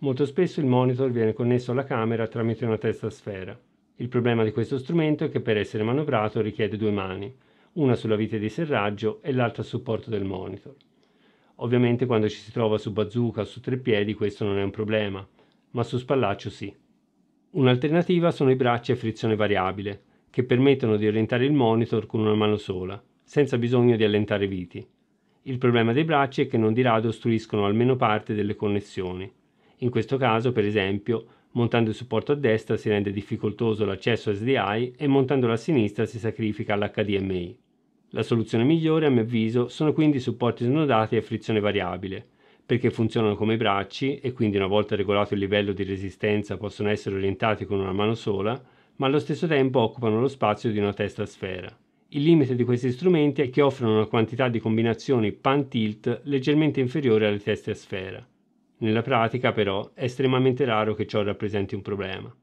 Molto spesso il monitor viene connesso alla camera tramite una testa sfera. Il problema di questo strumento è che per essere manovrato richiede due mani, una sulla vite di serraggio e l'altra a supporto del monitor. Ovviamente quando ci si trova su bazooka o su tre piedi questo non è un problema, ma su spallaccio sì. Un'alternativa sono i bracci a frizione variabile, che permettono di orientare il monitor con una mano sola, senza bisogno di allentare viti. Il problema dei bracci è che non di rado ostruiscono almeno parte delle connessioni, in questo caso, per esempio, montando il supporto a destra si rende difficoltoso l'accesso SDI e montandolo a sinistra si sacrifica l'HDMI. La soluzione migliore, a mio avviso, sono quindi i supporti snodati a frizione variabile, perché funzionano come bracci e quindi una volta regolato il livello di resistenza possono essere orientati con una mano sola, ma allo stesso tempo occupano lo spazio di una testa a sfera. Il limite di questi strumenti è che offrono una quantità di combinazioni pan-tilt leggermente inferiore alle teste a sfera. Nella pratica, però, è estremamente raro che ciò rappresenti un problema.